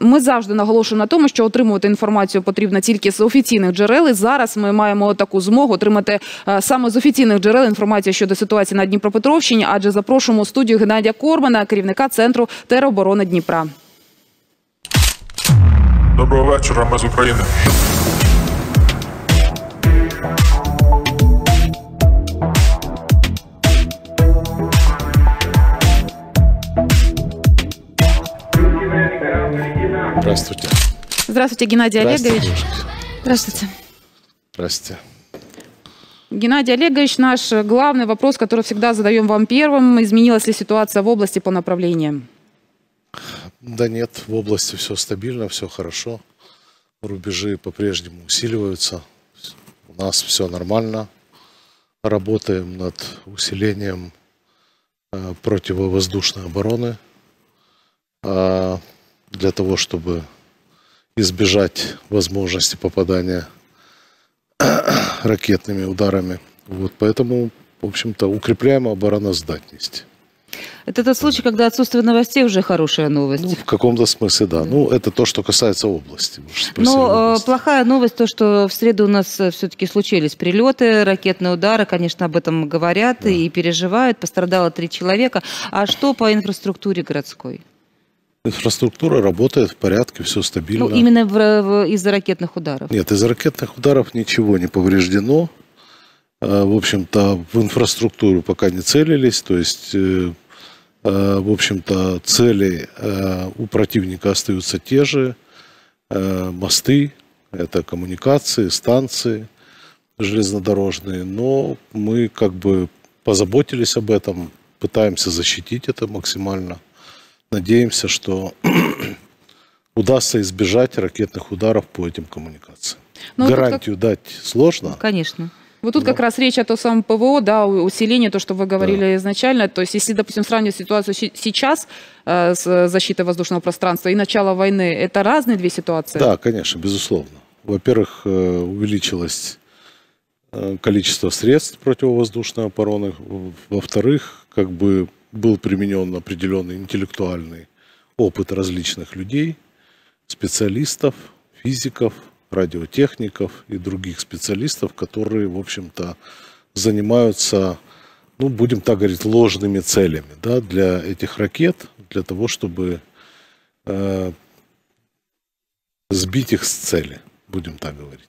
Ми завжди наголошуємо на тому, що отримувати інформацію потрібно тільки з офіційних джерел. І Зараз ми маємо таку змогу отримати е, саме з офіційних джерел інформацію щодо ситуації на Дніпропетровщині, адже запрошуємо в студію Геннадія Кормана, керівника центру тероборони Дніпра. Доброго вечора, ми з України. Здравствуйте. Здравствуйте, Геннадий Здравствуйте. Олегович. Здравствуйте. Здравствуйте. Геннадий Олегович, наш главный вопрос, который всегда задаем вам первым. Изменилась ли ситуация в области по направлениям? Да нет, в области все стабильно, все хорошо. Рубежи по-прежнему усиливаются. У нас все нормально. Работаем над усилением э, противовоздушной обороны. А для того, чтобы избежать возможности попадания ракетными ударами. Вот, поэтому, в общем-то, укрепляем обороноздатность. Это тот случай, когда отсутствие новостей уже хорошая новость. Ну, в каком-то смысле, да. Ну, это то, что касается области. Но ну, э, область. плохая новость, то, что в среду у нас э, все-таки случились прилеты, ракетные удары, конечно, об этом говорят да. и переживают. Пострадало три человека. А что по инфраструктуре городской? Инфраструктура работает в порядке, все стабильно. Ну, именно из-за ракетных ударов? Нет, из-за ракетных ударов ничего не повреждено. А, в общем-то, в инфраструктуру пока не целились, то есть, э, а, в общем-то, цели э, у противника остаются те же. Э, мосты, это коммуникации, станции железнодорожные, но мы как бы позаботились об этом, пытаемся защитить это максимально надеемся, что удастся избежать ракетных ударов по этим коммуникациям. Но ну, Гарантию как... дать сложно. Конечно. Вот тут да. как раз речь о том самом ПВО, да, усилении, то, что вы говорили да. изначально. То есть, если, допустим, сравнивать ситуацию сейчас э, с защитой воздушного пространства и начало войны, это разные две ситуации? Да, конечно, безусловно. Во-первых, э, увеличилось э, количество средств противовоздушной обороны. Во-вторых, как бы был применен определенный интеллектуальный опыт различных людей, специалистов, физиков, радиотехников и других специалистов, которые, в общем-то, занимаются, ну, будем так говорить, ложными целями да, для этих ракет, для того, чтобы э, сбить их с цели будем так говорить.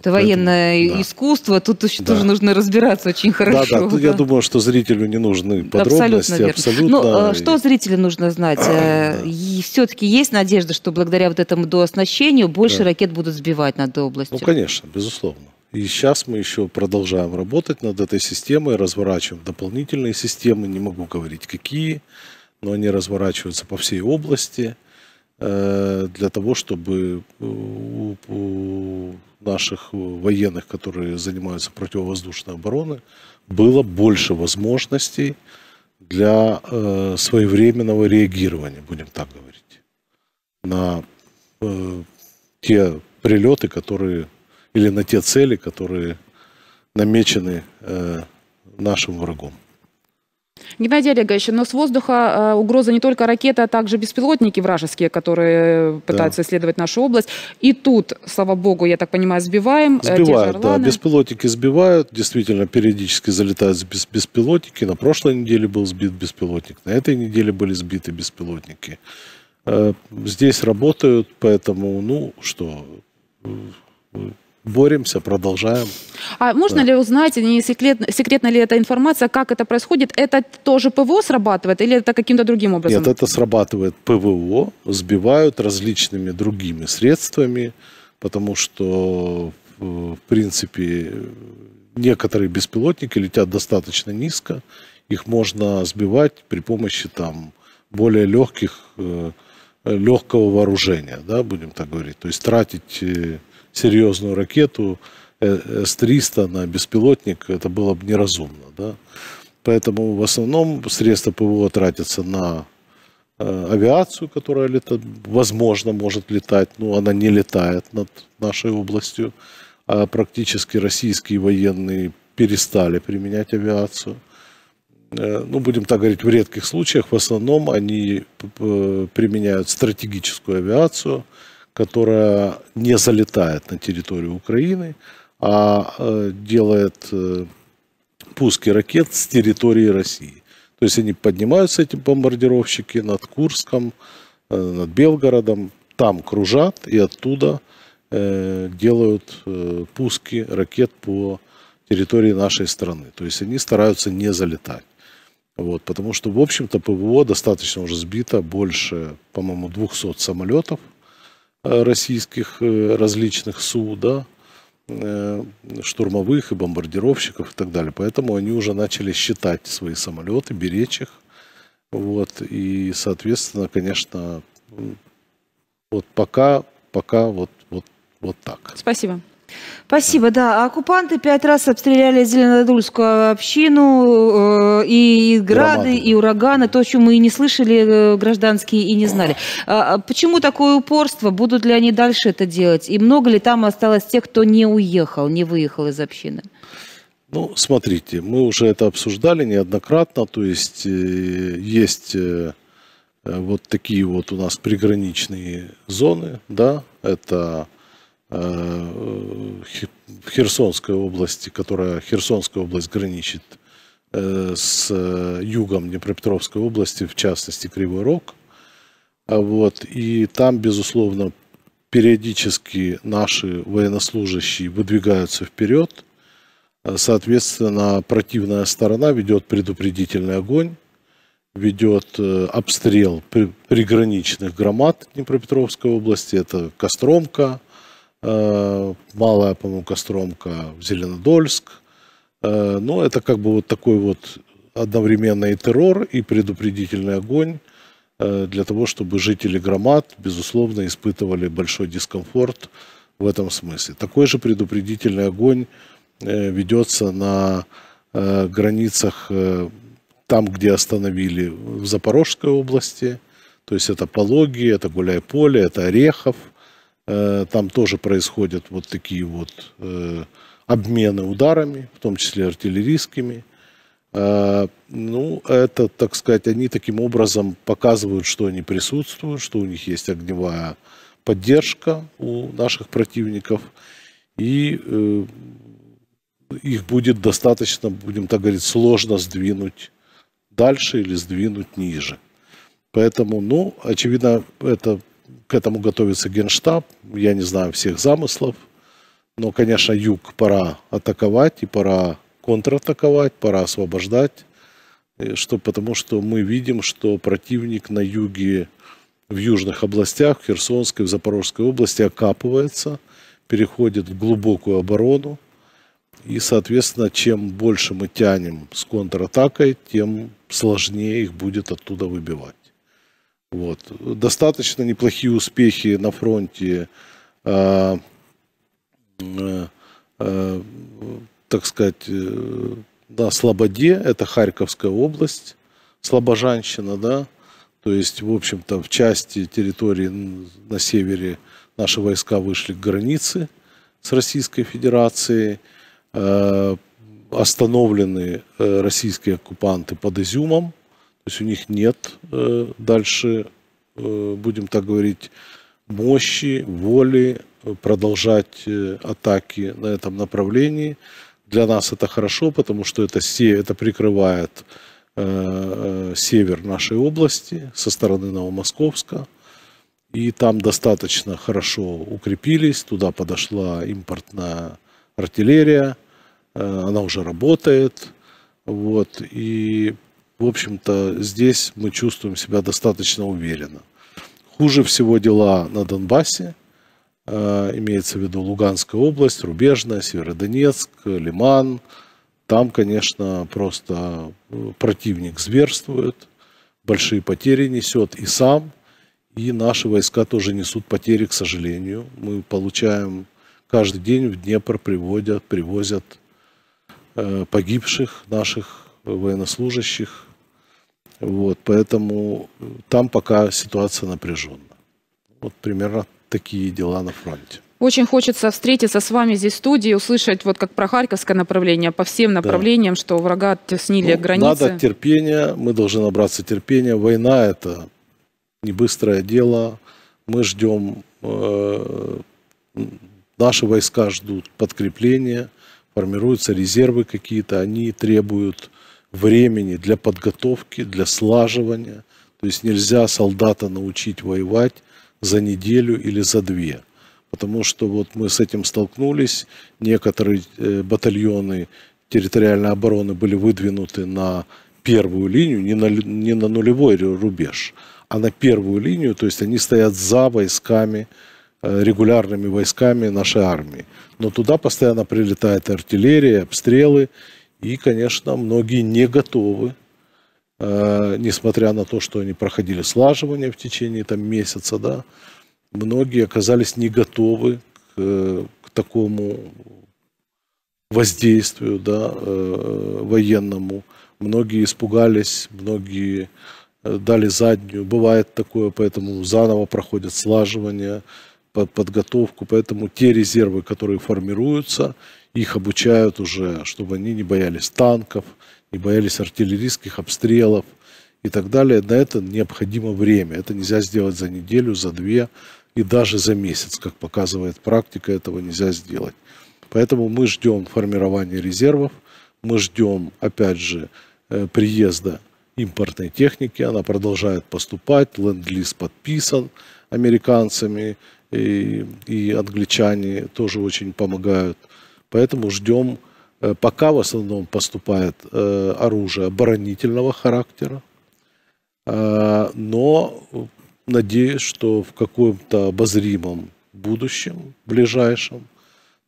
Это вот, военное Поэтому, да. искусство, тут да. тоже нужно разбираться очень хорошо. Да, да, да. я думаю, что зрителю не нужны подробности. Абсолютно, абсолютно. абсолютно. Ну, э, и... что зрителю нужно знать? да. Э, все-таки есть надежда, что благодаря вот этому дооснащению больше да. ракет будут сбивать над ну, областью? Ну, конечно, безусловно. И сейчас мы еще продолжаем работать над этой системой, разворачиваем дополнительные системы, не могу говорить какие, но они разворачиваются по всей области – Э, для того, чтобы э, у наших военных, которые занимаются противовоздушной обороной, было больше возможностей для э, своевременного реагирования, будем так говорить, на те прилеты, которые или на те цели, которые намечены нашим врагом. Геннадий Олегович, но с воздуха э, угроза не только ракеты, а также беспилотники вражеские, которые пытаются да. исследовать нашу область. И тут, слава богу, я так понимаю, сбиваем. Э, сбивают, да. Беспилотники сбивают. Действительно, периодически залетают беспилотники. На прошлой неделе был сбит беспилотник. На этой неделе были сбиты беспилотники. Э, здесь работают, поэтому, ну, что, боремся, продолжаем. А можно да. ли узнать, не секрет, секретна ли эта информация, как это происходит? Это тоже ПВО срабатывает или это каким-то другим образом? Нет, это срабатывает ПВО, сбивают различными другими средствами, потому что, э, в принципе, некоторые беспилотники летят достаточно низко, их можно сбивать при помощи там более легких, э, легкого вооружения, да, будем так говорить. То есть тратить э, серьезную ракету э, С-300 на беспилотник, это было бы неразумно. Да? Поэтому в основном средства ПВО тратятся на э, авиацию, которая, летает, возможно, может летать, но она не летает над нашей областью. А практически российские военные перестали применять авиацию. Э, ну, будем так говорить, в редких случаях в основном они применяют стратегическую авиацию – которая не залетает на территорию Украины, а э, делает э, пуски ракет с территории России. То есть они поднимаются, эти бомбардировщики, над Курском, э, над Белгородом, там кружат и оттуда делают пуски ракет по территории нашей страны. То есть они стараются не залетать. Вот, потому что, в общем-то, ПВО достаточно уже сбито, больше, по-моему, 200 самолетов российских э, различных СУ, э, штурмовых и бомбардировщиков и так далее. Поэтому они уже начали считать свои самолеты, беречь их. Вот, и, соответственно, конечно, вот пока, пока вот, вот, вот так. Спасибо. Спасибо, да. Оккупанты пять раз обстреляли Зеленодольскую общину, э, и грады, и ураганы, то, что мы и не слышали э, гражданские и не знали. А, а почему такое упорство? Будут ли они дальше это делать? И много ли там осталось тех, кто не уехал, не выехал из общины? Ну, смотрите, мы уже это обсуждали неоднократно, то есть э, есть вот такие вот у нас приграничные зоны, да, это Э, в Херсонской области, которая Херсонская область граничит э, с э, югом Днепропетровской области, в частности Кривой Рог. А вот. И там, безусловно, периодически наши военнослужащие выдвигаются вперед. Соответственно, противная сторона ведет предупредительный огонь, ведет обстрел приграничных громад Днепропетровской области. Это Костромка, Э, малая, по-моему, Костромка, Зеленодольск. Э, но это как бы вот такой вот одновременный и террор, и предупредительный огонь э, для того, чтобы жители громад, безусловно, испытывали большой дискомфорт в этом смысле. Такой же предупредительный огонь ведется на границах там, где остановили в Запорожской области. То есть это Пологи, это Гуляйполе, это Орехов – Э, там тоже происходят вот такие вот э, обмены ударами, в том числе артиллерийскими. Э, ну, это, так сказать, они таким образом показывают, что они присутствуют, что у них есть огневая поддержка у наших противников. И их будет достаточно, будем так говорить, сложно сдвинуть дальше или сдвинуть ниже. Поэтому, ну, очевидно, это к этому готовится Генштаб. Я не знаю всех замыслов. Но, конечно, юг пора атаковать и пора контратаковать, пора освобождать. Э, что, потому что мы видим, что противник на юге, в южных областях, в Херсонской, в Запорожской области окапывается, переходит в глубокую оборону. И, соответственно, чем больше мы тянем с контратакой, тем сложнее их будет оттуда выбивать. Вот. Достаточно неплохие успехи на фронте, э, э, э, так сказать, э, на Слободе, это Харьковская область, Слобожанщина, да, то есть, в общем-то, в части территории на севере наши войска вышли к границе с Российской Федерацией, а, остановлены э, российские оккупанты под Изюмом, то есть у них нет э, дальше, э, будем так говорить, мощи, воли э, продолжать э, атаки на этом направлении. Для нас это хорошо, потому что это, се, это прикрывает э, э север нашей области со стороны Новомосковска. И там достаточно хорошо укрепились, туда подошла импортная артиллерия, э, она уже работает. Вот, и в общем-то, здесь мы чувствуем себя достаточно уверенно. Хуже всего дела на Донбассе, э, имеется в виду Луганская область, Рубежная, Северодонецк, Лиман. Там, конечно, просто э, противник зверствует, большие потери несет и сам, и наши войска тоже несут потери, к сожалению. Мы получаем каждый день в Днепр приводят, привозят э, погибших наших военнослужащих, вот, поэтому э, там пока ситуация напряженна. Вот примерно такие дела на фронте. Очень хочется встретиться с вами здесь в студии, услышать, вот как про Харьковское направление, по всем направлениям, да. что врага оттеснили ну, границы. Надо терпения, мы должны набраться терпения. Война это не быстрое дело. Мы ждем, э, наши войска ждут подкрепления, формируются резервы какие-то, они требуют времени для подготовки, для слаживания. То есть нельзя солдата научить воевать за неделю или за две. Потому что вот мы с этим столкнулись. Некоторые э, батальоны территориальной обороны были выдвинуты на первую линию, не на, не на нулевой рубеж, а на первую линию, то есть они стоят за войсками, э, регулярными войсками нашей армии. Но туда постоянно прилетает артиллерия, обстрелы, и, конечно, многие не готовы, э, несмотря на то, что они проходили слаживание в течение там, месяца, да, многие оказались не готовы к, к такому воздействию да, э, военному. Многие испугались, многие э, дали заднюю. Бывает такое, поэтому заново проходят слаживание под подготовку, поэтому те резервы, которые формируются, их обучают уже, чтобы они не боялись танков, не боялись артиллерийских обстрелов и так далее. На это необходимо время. Это нельзя сделать за неделю, за две и даже за месяц, как показывает практика, этого нельзя сделать. Поэтому мы ждем формирования резервов, мы ждем, опять же, э, приезда импортной техники, она продолжает поступать, ленд-лиз подписан американцами, и, и англичане тоже очень помогают. Поэтому ждем, э, пока в основном поступает э, оружие оборонительного характера, а, но э, надеюсь, что в каком-то обозримом будущем, ближайшем,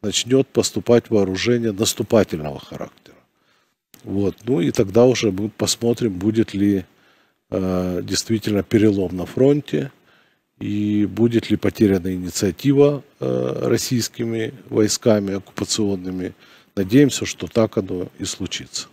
начнет поступать вооружение наступательного характера. Вот. Ну и тогда уже мы посмотрим, будет ли э, действительно перелом на фронте, и будет ли потеряна инициатива э, российскими войсками оккупационными. Надеемся, что так оно и случится.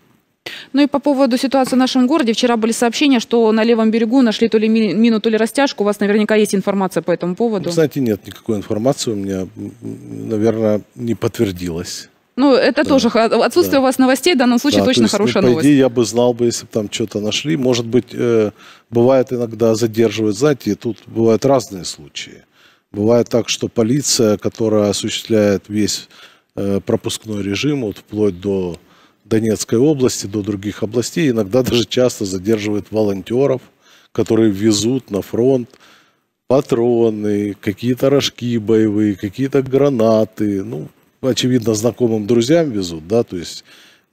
Ну и по поводу ситуации в нашем городе. Вчера были сообщения, что на левом берегу нашли то ли мину, то ли растяжку. У вас наверняка есть информация по этому поводу. Знаете, нет никакой информации. У меня, наверное, не подтвердилось. Ну, это да. тоже отсутствие да. у вас новостей в данном случае да, точно то есть, ну, хорошая ну, по новость. Идее, я бы знал бы, если бы там что-то нашли. Может быть, э, бывает иногда задерживают, знаете, тут бывают разные случаи. Бывает так, что полиция, которая осуществляет весь э, пропускной режим, вот вплоть до Донецкой области, до других областей, иногда даже часто задерживает волонтеров, которые везут на фронт патроны, какие-то рожки боевые, какие-то гранаты, ну, очевидно, знакомым друзьям везут, да, то есть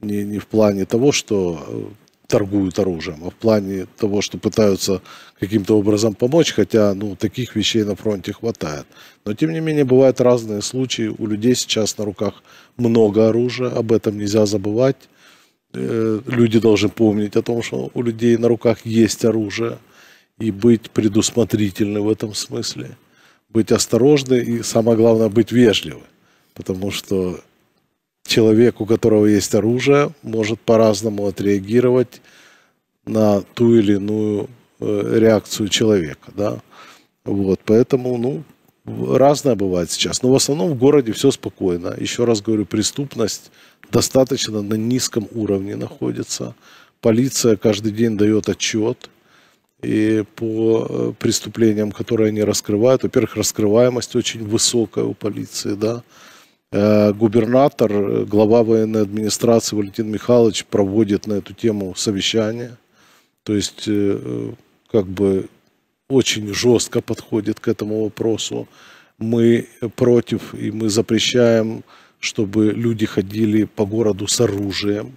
не, не в плане того, что э, торгуют оружием, а в плане того, что пытаются каким-то образом помочь, хотя, ну, таких вещей на фронте хватает. Но, тем не менее, бывают разные случаи, у людей сейчас на руках много оружия, об этом нельзя забывать. Э, люди должны помнить о том, что у людей на руках есть оружие, и быть предусмотрительны в этом смысле, быть осторожны и, самое главное, быть вежливым потому что человек, у которого есть оружие, может по-разному отреагировать на ту или иную э, реакцию человека, да. Вот, поэтому, ну, разное бывает сейчас. Но в основном в городе все спокойно. Еще раз говорю, преступность достаточно на низком уровне находится. Полиция каждый день дает отчет и по э, преступлениям, которые они раскрывают. Во-первых, раскрываемость очень высокая у полиции, да. Э, губернатор, э, глава военной администрации Валентин Михайлович проводит на эту тему совещание. То есть, э, как бы, очень жестко подходит к этому вопросу. Мы против и мы запрещаем, чтобы люди ходили по городу с оружием,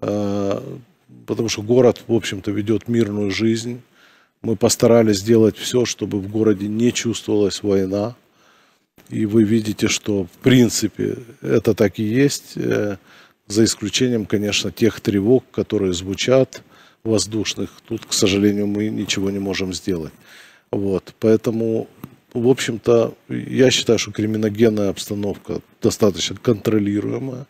потому что город, в общем-то, ведет мирную жизнь. Мы постарались сделать все, чтобы в городе не чувствовалась война и вы видите, что в принципе это так и есть, э, за исключением, конечно, тех тревог, которые звучат воздушных. Тут, к сожалению, мы ничего не можем сделать. Вот, поэтому, в общем-то, я считаю, что криминогенная обстановка достаточно контролируемая.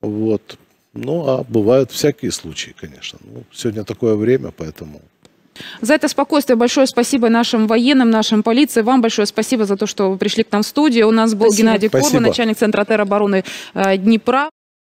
Вот, ну, а бывают всякие случаи, конечно. Ну, сегодня такое время, поэтому за это спокойствие большое спасибо нашим военным, нашим полиции. Вам большое спасибо за то, что пришли к нам в студию. У нас был спасибо. Геннадий Корба, начальник Центра теробороны э, Днепра.